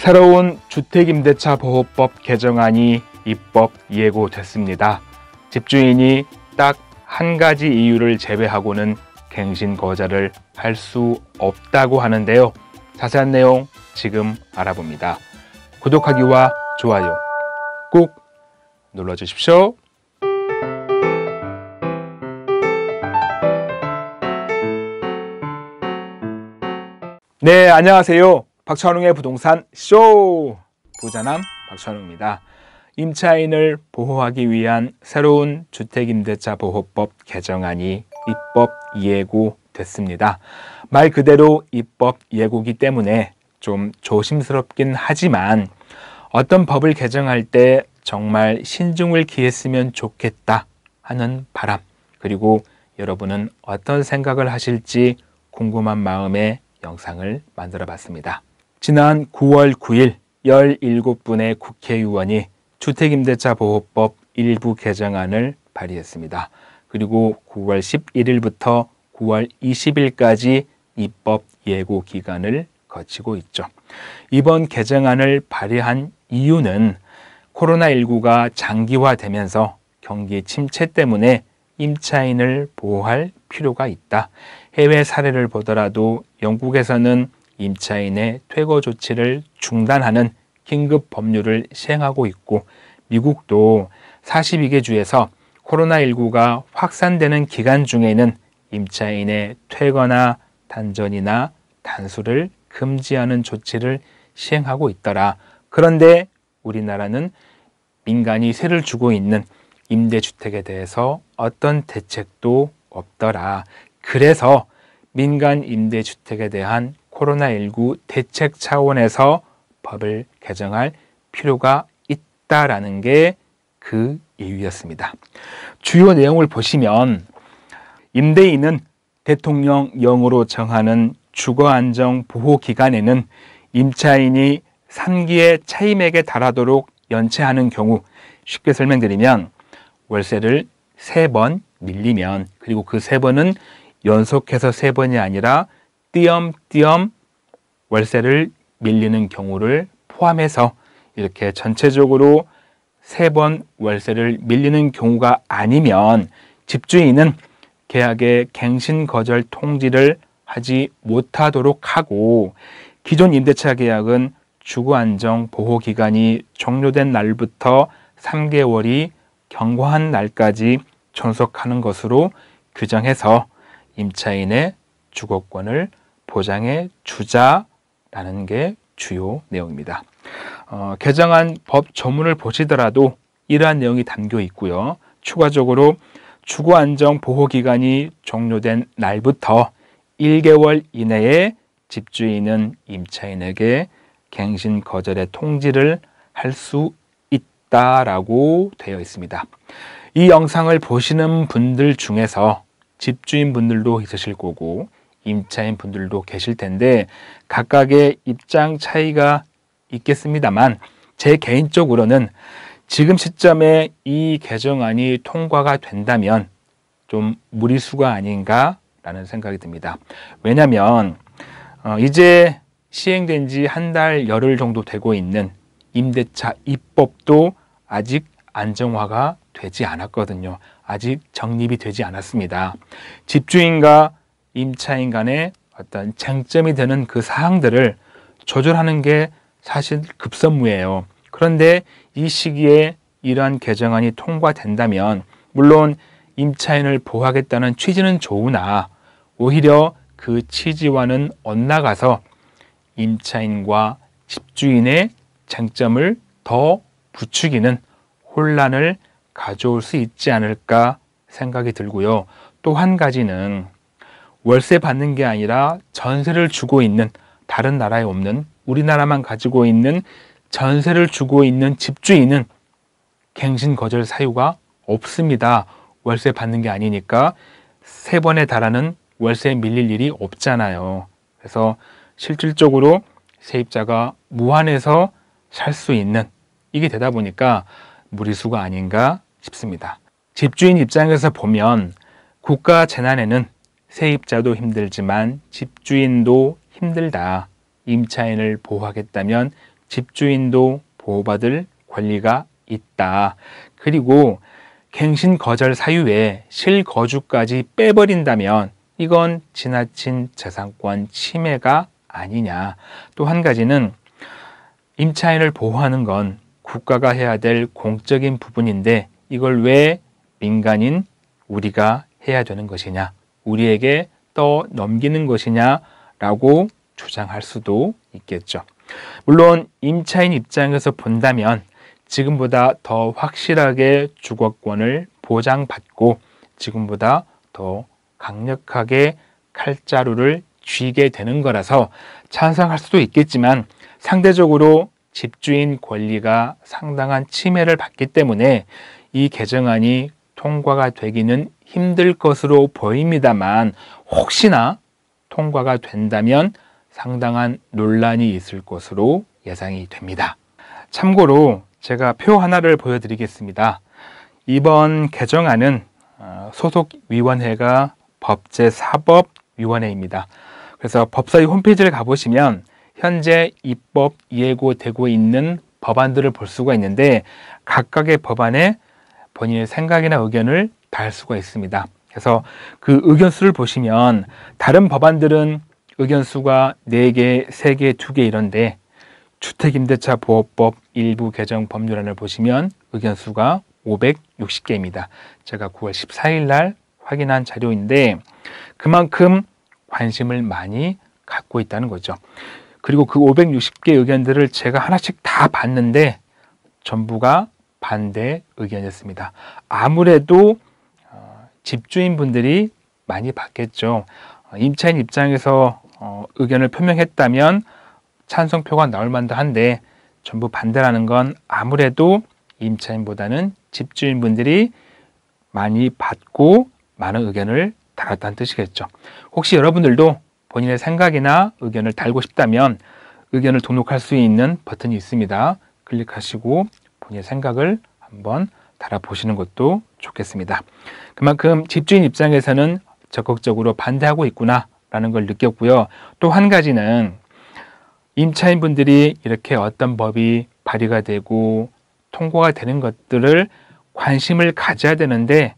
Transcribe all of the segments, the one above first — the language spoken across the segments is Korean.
새로운 주택임대차 보호법 개정안이 입법 예고됐습니다. 집주인이 딱 한 가지 이유를 제외하고는 갱신 거자를 할수 없다고 하는데요. 자세한 내용 지금 알아봅니다. 구독하기와 좋아요 꼭 눌러주십시오. 네, 안녕하세요. 박찬웅의 부동산 쇼! 부자남 박찬웅입니다. 임차인을 보호하기 위한 새로운 주택임대차 보호법 개정안이 입법 예고됐습니다. 말 그대로 입법 예고기 때문에 좀 조심스럽긴 하지만 어떤 법을 개정할 때 정말 신중을 기했으면 좋겠다 하는 바람 그리고 여러분은 어떤 생각을 하실지 궁금한 마음에 영상을 만들어 봤습니다. 지난 9월 9일 17분의 국회의원이 주택임대차보호법 일부 개정안을 발의했습니다. 그리고 9월 11일부터 9월 20일까지 입법 예고 기간을 거치고 있죠. 이번 개정안을 발의한 이유는 코로나19가 장기화되면서 경기 침체 때문에 임차인을 보호할 필요가 있다. 해외 사례를 보더라도 영국에서는 임차인의 퇴거 조치를 중단하는 긴급 법률을 시행하고 있고 미국도 42개 주에서 코로나19가 확산되는 기간 중에는 임차인의 퇴거나 단전이나 단수를 금지하는 조치를 시행하고 있더라. 그런데 우리나라는 민간이 세를 주고 있는 임대주택에 대해서 어떤 대책도 없더라. 그래서 민간 임대주택에 대한 코로나19 대책 차원에서 법을 개정할 필요가 있다라는 게 그 이유였습니다. 주요 내용을 보시면 임대인은 대통령령으로 정하는 주거안정 보호 기간에는 임차인이 3기의 차임액에 달하도록 연체하는 경우 쉽게 설명드리면 월세를 3번 밀리면 그리고 그 3번은 연속해서 3번이 아니라 띄엄띄엄 월세를 밀리는 경우를 포함해서 이렇게 전체적으로 세 번 월세를 밀리는 경우가 아니면 집주인은 계약의 갱신 거절 통지를 하지 못하도록 하고 기존 임대차 계약은 주거 안정 보호 기간이 종료된 날부터 3개월이 경과한 날까지 존속하는 것으로 규정해서 임차인의 주거권을 보장의 주자라는 게 주요 내용입니다. 어, 개정한 법 조문을 보시더라도 이러한 내용이 담겨 있고요. 추가적으로 주거 안정 보호 기간이 종료된 날부터 1개월 이내에 집주인은 임차인에게 갱신 거절의 통지를 할 수 있다라고 되어 있습니다. 이 영상을 보시는 분들 중에서 집주인 분들도 있으실 거고 임차인 분들도 계실 텐데 각각의 입장 차이가 있겠습니다만 제 개인적으로는 지금 시점에 이 개정안이 통과가 된다면 좀 무리수가 아닌가라는 생각이 듭니다. 왜냐하면 어, 이제 시행된 지 한 달 열흘 정도 되고 있는 임대차 입법도 아직 안정화가 되지 않았거든요. 아직 정립이 되지 않았습니다. 집주인과 임차인 간의 어떤 쟁점이 되는 그 사항들을 조절하는 게 사실 급선무예요. 그런데 이 시기에 이러한 개정안이 통과된다면 물론 임차인을 보호하겠다는 취지는 좋으나 오히려 그 취지와는 엇나가서 임차인과 집주인의 장점을 더 부추기는 혼란을 가져올 수 있지 않을까 생각이 들고요. 또 한 가지는 월세 받는 게 아니라 전세를 주고 있는 다른 나라에 없는 우리나라만 가지고 있는 전세를 주고 있는 집주인은 갱신 거절 사유가 없습니다. 월세 받는 게 아니니까 세 번에 달하는 월세 밀릴 일이 없잖아요. 그래서 실질적으로 세입자가 무한해서 살 수 있는 이게 되다 보니까 무리수가 아닌가 싶습니다. 집주인 입장에서 보면 국가 재난에는 세입자도 힘들지만 집주인도 힘들다. 임차인을 보호하겠다면 집주인도 보호받을 권리가 있다. 그리고 갱신 거절 사유에 실거주까지 빼버린다면 이건 지나친 재산권 침해가 아니냐. 또 한 가지는 임차인을 보호하는 건 국가가 해야 될 공적인 부분인데 이걸 왜 민간인 우리가 해야 되는 것이냐. 우리에게 떠 넘기는 것이냐라고 주장할 수도 있겠죠. 물론 임차인 입장에서 본다면 지금보다 더 확실하게 주거권을 보장받고 지금보다 더 강력하게 칼자루를 쥐게 되는 거라서 찬성할 수도 있겠지만 상대적으로 집주인 권리가 상당한 침해를 받기 때문에 이 개정안이 통과가 되기는 힘들 것으로 보입니다만 혹시나 통과가 된다면 상당한 논란이 있을 것으로 예상이 됩니다. 참고로 제가 표 하나를 보여드리겠습니다. 이번 개정안은 어, 소속위원회가 법제사법위원회입니다. 그래서 법사위 홈페이지를 가보시면 현재 입법 예고되고 있는 법안들을 볼 수가 있는데 각각의 법안에 본인의 생각이나 의견을 달 수가 있습니다. 그래서 그 의견 수를 보시면 다른 법안들은 의견 수가 4개, 3개, 2개 이런데 주택임대차 보호법 일부 개정 법률안을 보시면 의견 수가 560개입니다. 제가 9월 14일 날 확인한 자료인데 그만큼 관심을 많이 갖고 있다는 거죠. 그리고 그 560개 의견들을 제가 하나씩 다 봤는데 전부가 반대 의견이었습니다. 아무래도 어, 집주인분들이 많이 받겠죠. 어, 임차인 입장에서 어, 의견을 표명했다면 찬성표가 나올 만도 한데 전부 반대라는 건 아무래도 임차인보다는 집주인분들이 많이 받고 많은 의견을 달았다는 뜻이겠죠. 혹시 여러분들도 본인의 생각이나 의견을 달고 싶다면 의견을 등록할 수 있는 버튼이 있습니다. 클릭하시고 본인의 생각을 한번 달아보시는 것도 좋겠습니다. 그만큼 집주인 입장에서는 적극적으로 반대하고 있구나라는 걸 느꼈고요. 또 한 가지는 임차인분들이 이렇게 어떤 법이 발의가 되고 통과가 되는 것들을 관심을 가져야 되는데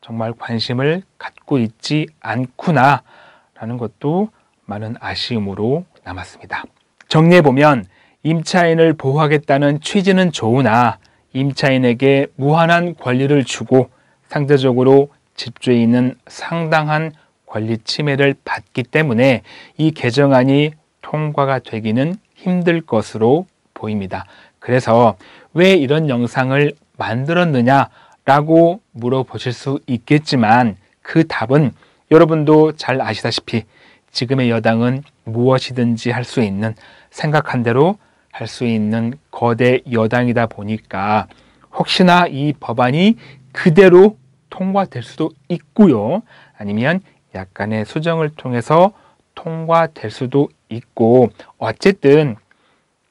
정말 관심을 갖고 있지 않구나라는 것도 많은 아쉬움으로 남았습니다. 정리해보면 임차인을 보호하겠다는 취지는 좋으나 임차인에게 무한한 권리를 주고 상대적으로 집주인은 상당한 권리 침해를 받기 때문에 이 개정안이 통과가 되기는 힘들 것으로 보입니다. 그래서 왜 이런 영상을 만들었느냐라고 물어보실 수 있겠지만 그 답은 여러분도 잘 아시다시피 지금의 여당은 무엇이든지 할 수 있는 생각한 대로 할수 있는 거대 여당이다 보니까 혹시나 이 법안이 그대로 통과될 수도 있고요. 아니면 약간의 수정을 통해서 통과될 수도 있고 어쨌든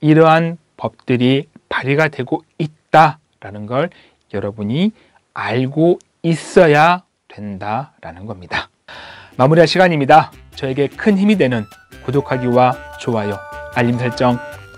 이러한 법들이 발의가 되고 있다라는 걸 여러분이 알고 있어야 된다라는 겁니다. 마무리할 시간입니다. 저에게 큰 힘이 되는 구독하기와 좋아요, 알림 설정